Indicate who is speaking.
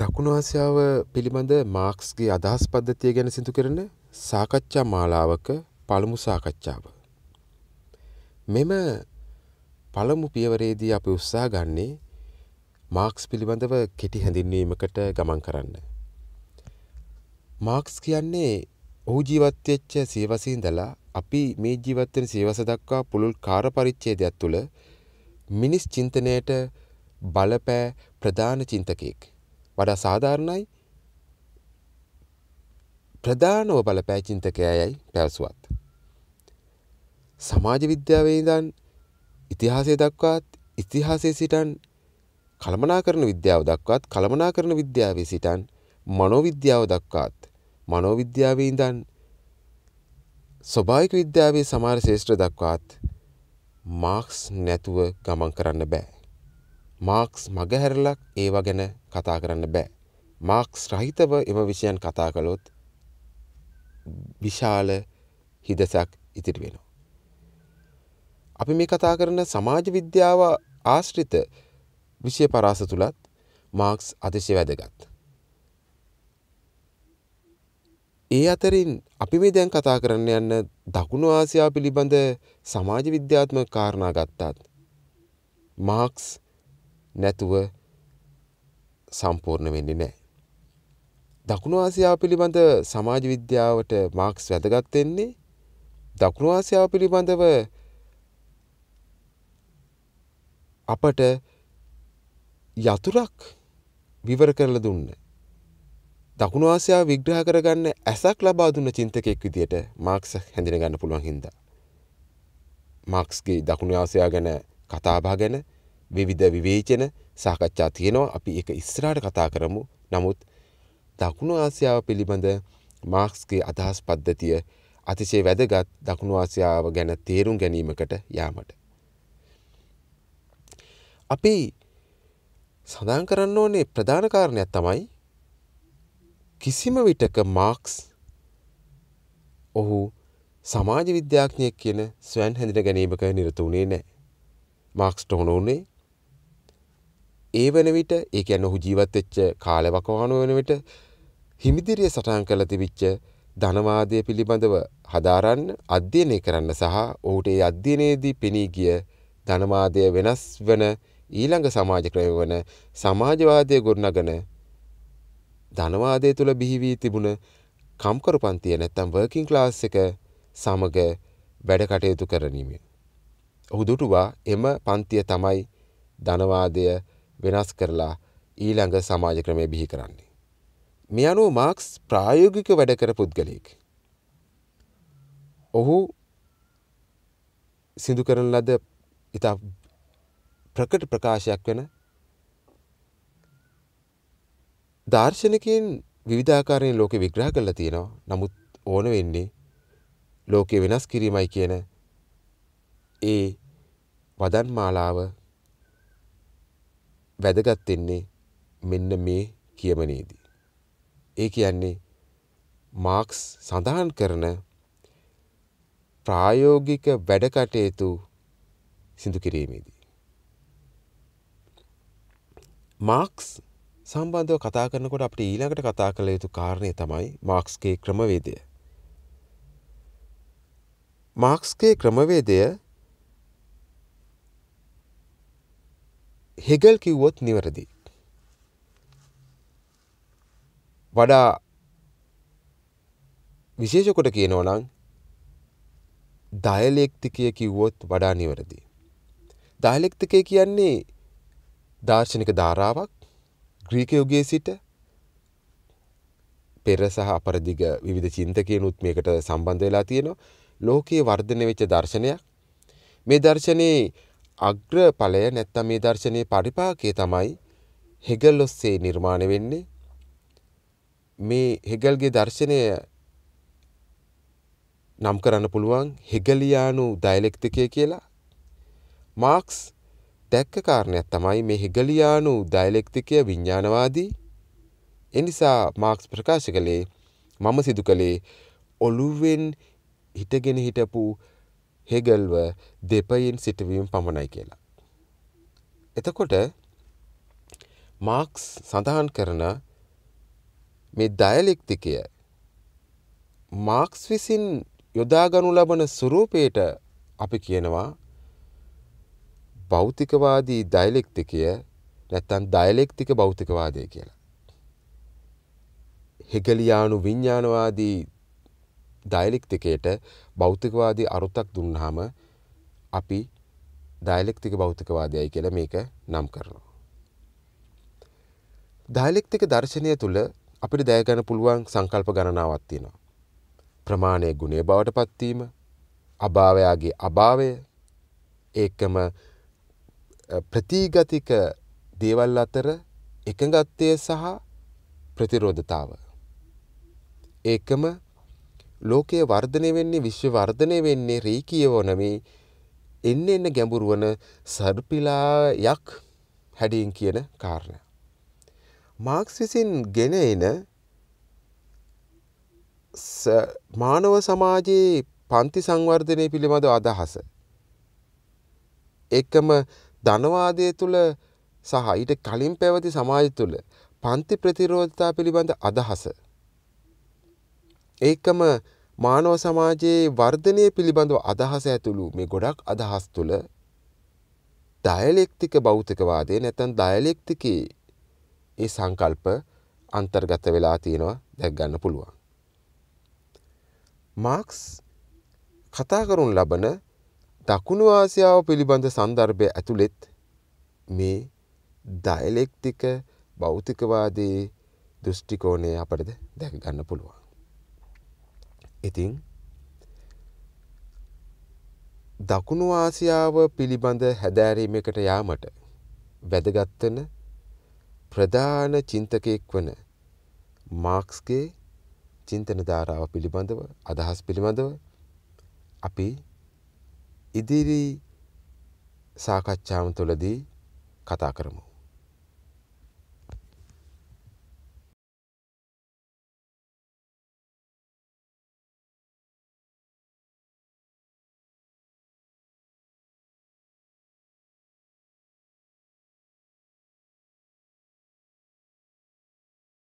Speaker 1: දකුණු ආසියාව පිළිබඳ මාක්ස්ගේ අදහස් පද්ධතිය ගැන සිදු කරන සාකච්ඡා මාලාවක පළමු සාකච්ඡාව. මෙම පළමු පියවරේදී අපි උත්සා ගන්නේ මාක්ස් පිළිබඳව කෙටි හැඳින්වීමකට ගමන් කරන්න. මාක්ස් කියන්නේ ඔහු ජීවත්වෙච්ච සියවසීන්දලා අපි මේ ජීවත්වෙන සියවස දක්වා පුළුල් කාර පරිච්ඡේදයක් තුළ මිනිස් චින්තනයට බලපෑ ප්‍රධාන චින්තකයෙක්. වඩා සාධාරණයි ප්‍රධානව බලපෑචින්තකයයි පැවසුවත්. සමාජ විද්‍යාවේ ඉඳන් ඉතිහාසය දක්වාත් ඉතිහාසය සිටන් කළමනා කරන විද්‍යාව දක්වාත් කළමනා කරන විද්‍යාවේ සිටන් මනෝවිද්‍යාව දක්වාත් මනෝවිද්‍යාවේ ඉඳන් ස්වභාවික විද්‍යාවේ සමාර ශේෂ්ත්‍ර දක්වාත් මාක්ස් නැතුව ගමන් කරන්න බෑ. මාක්ස් මගහැරලක් ඒවා ගැන කතා කරන්න බෑ. මාක්ස් රහිතව එම විෂයන් කතා කළොත් විශාල හිදසක් ඉතිරි වෙනවා. අපි මේ කතා කරන සමාජ විද්‍යාව ආශ්‍රිත විෂය පරාස තුළත් මාක්ස් අතිශය වැදගත්. ඒ අතරින් අපි මේ දැන් කතා කරන්න යන්න දකුණු ආසියා පිළිබඳ සමාජ විද්‍යාත්ම කාරණා ගත්තාත් මාක්ස් නැතුව සම්පූර්ණ වෙන්නේ නෑ. දකුණු ආසියාව පිළිබඳ සමාජ විද්‍යාවට මාක්ස් වැදගත් වෙන්නේ දකුණු ආසියාව පිළිබඳව අපට යතුරක් විවර කරලා දුන්න. දකුණු ආසියාව විග්‍රහ කරගන්න ඇසක් ලබා දුන්න චින්තකෙක් විදියට මාක්ස් හැඳින ගන්න පුළුවන් හින්දා. මාක්ස්ගේ දකුණු ආසියා ගැන කතාබා ගැන විවිධ විවේචන සාකච්ඡා තියෙනවා අපි එක ඉස්රාට කතා කරමු නමුත් දකුණු ආසියාව පිළිබඳ මාක්ස්ගේ අදහස් පද්ධතිය අතිසේ වැදගත් දකුණු ආසියාව ගැන තේරුම් ගැනීමකට යාමට. අපි සඳහන් කරන්න ඕනේ ප්‍රධානකාරණයක් තමයි කිසිම විටක මාක්ස් ඔහු සමාජ විද්‍යාඥයෙක් කියන ස්වයන් හැඳින ගැනීමක නිරත වුණේ නෑ. මාක්ස්ට හොන වුණේ ඒ වන විට ඒ කියන්නේ ඔහු ජීවත් වෙච්ච කාලවකවානුව වන විට හිමිදිරිය සටහන් කරලා තිබිච්ච ධනවාදය පිළිබඳව හදාරන්න අධ්‍යයනය කරන්න සහ ඔහුට ඒ අධ්‍යයනයේදී පෙනී ගිය ධනවාදය වෙනස් වන ඊළඟ සමාජ ක්‍රම වන සමාජවාදය ගොඩනගන ධනවාදය තුළ බිහිවී තිබුණ කම්කරු පන්තිය නැත්තම් වර්කින් ක්ලාස් එක සමග වැඩ කටයුතු කරනීම. ඔහු දුටුවා එම පන්තිය තමයි ධනවාදය වෙනස් කරලා ඊළඟ සමාජ ක්‍රමය බිහි කරන්නේ. මේ අනුව මාක්ස් ප්‍රායෝගික වැඩකර පුද්ගලයෙක්. ඔහු සිදු කරන ලද ඉතා ප්‍රකට ප්‍රකාශයක් වෙන දර්ශනකින් විවිධාකාරයෙන් ලෝක විග්‍රහ කරලා තියෙනවා නමුත් ඕන වෙන්නේ ලෝකය වෙනස් කිරීමයි කියන ඒ වදන් මාලාව වැදගත්වෙන්නේ මෙන්න මේ කියමනේදී. ඒ කියන්නේ මාක්ස් සඳහන් කරන ප්‍රායෝගික වැඩකටයුතු සිදු කිරීමේදී. මාක්ස් සම්බන්ධව කතා කරනකොට අපට ඊළඟට කතා කළ යුතු කාරණය තමයි මාක්ස්ගේ ක්‍රමවේදය. මාක්ස්ගේ ක්‍රමවේදය හෙගල් කිව්වොත් නිවැරදි. වඩා විශේෂකොට කියනවනං දයලෙක්තිකය කිව්වොත් වඩා නිවැරදි. දයලෙක්තිකය කියන්නේ දර්ශනික ධාරාවක් ග්‍රීකයුගේ සිට පෙර සහ අපරදිග විධ චින්තකයනුත් මේකට සම්බන්ධ වෙලා තියෙනවා ලෝකයේ වර්ධනය වෙච්ච දර්ශනයක් මේ දර්ශනයේ අග්‍රඵලය නැත්තම් මේ දර්ශනයේ පරිපාකය තමයි හෙගල් ඔස්සේ නිර්මාණය වෙන්නේ. මේ හෙගල්ගේ දර්ශනය නම් කරන්න පුළුවන් හෙගලියානු ඩයලෙක්තිකය කියලා. මාක්ස් දැක්ක කාරණයක් තමයි මේ හෙගලියානු ඩයලෙක්තිකය විඤ්ඥානවාදී. එනිසා මාක්ස් ප්‍රකාශ කළේ මම සිදු කළේ ඔලුවෙන් හිටගෙන හිටපු හෙගල්ව දෙපයින් සිටවීම පමණයි කියලා. එතකොට මාක්ස් සඳහන් කරන මේ දයලෙක්තිකය මාක්ස් විසින් යොදාගනු ලබන ස්වරූපයට අපි කියනවා භෞතිකවාදී දයලෙක්තිකය නැත්තන් දයලෙක්තික භෞතිකවාදය කියලා. හෙගලියානු විඤ්ඥානවාදී දෛලික්තිකයට බෞතිකවාදී අරුතක් දුන්නාම අපි දෛලෙක්තික බෞතිකවාදයයි කියලා මේක නම් කරනවා. දෛලෙක්තික දර්ශනය තුළ අපිට දෑගැන පුළුවන් සංකල්ප ගණනාවත් තියෙනවා. ප්‍රමාණය ගුණේ බවට පත්වීම අභාවයාගේ අභාවය ඒකම ප්‍රතිීගතික දේවල් අතර එකඟත්තය සහ ප්‍රතිරෝධතාව. ඒකම ලෝකයේ වර්ධනය වෙන්නේ විශ්ව වර්ධනය වෙන්නේ රීකියව නෙමේ එන්න එන්න ගැඹුරු වන සර්පිලායක් හැඩීම් කියන කාරණය. මාක්ස් විසින් ගෙන එන මානව සමාජයේ පන්ති සංවර්ධනය පිළිබඳ අදහස. එකම ධනවාදය තුළ සහ ඊට කලින් පැවති සමාජ තුළ පන්ති ප්‍රතිරෝධතා පිළිබඳ අදහස. ඒකම මානව සමාජයේ වර්ධනය පිළිබඳව අදහස ඇතුළු මේ ගොඩක් අදහස් තුළ ඩයලෙක්තික භෞතිකවාදය නැතන් ඩයලෙක්තිකේ ඒ සංකල්ප අන්තර්ගත වෙලා තියෙනවා දැක්ගන්න පුළුවන්. මාක්ස් කතා කරුන් ලබන දකුණු ආසියාව පිළිබඳ සන්දර්භය ඇතුළෙත් මේ දයලෙක්තික භෞතිකවාදී දෘෂ්ටිකෝණය අපටද දැක ගන්න පුළුවන්. ඉතිං දකුණු ආසියාව පිළිබඳ හැදෑරීමකට යාමට වැදගත්වන ප්‍රධාන චින්තකයෙක් වන මාක්ස්ගේ චින්තන ධාරාව පිළිබඳව අදහස් පිළිබඳව අපි ඉදිරි සාකච්ඡාව තුළදී කතා කරමු.